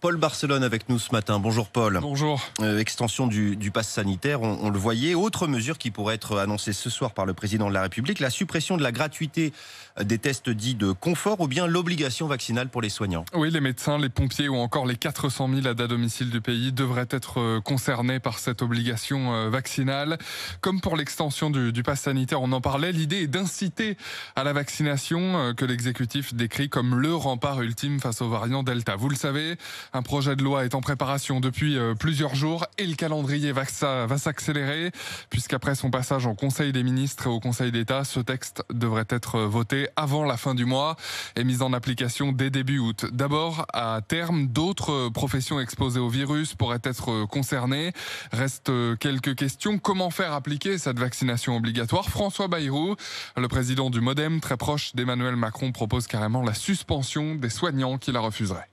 Paul Barcelone avec nous ce matin. Bonjour Paul. Bonjour. Euh, extension du, du, pass sanitaire, on, le voyait. Autre mesure qui pourrait être annoncée ce soir par le président de la République, la suppression de la gratuité des tests dits de confort ou bien l'obligation vaccinale pour les soignants. Oui, les médecins, les pompiers ou encore les 400 000 aides à domicile du pays devraient être euh, concernés par cette obligation euh, vaccinale. Comme pour l'extension du, du pass sanitaire, on en parlait, l'idée est d'inciter à la vaccination que l'exécutif décrit comme le rempart ultime face au variants Delta. Vous le savez, un projet de loi est en préparation depuis euh, plusieurs jours et le calendrier va, va s'accélérer puisqu'après son passage en Conseil des ministres et au Conseil d'État, ce texte devrait être euh, voté avant la fin du mois et mis en application dès début août. D'abord, à terme, d'autres euh, professions exposées au virus pourraient être concernées. Reste quelques questions. Comment faire appliquer cette vaccination obligatoire François Bayrou, le président du Modem, très proche d'Emmanuel Macron, propose carrément la suspension des soignants qui la refuseraient.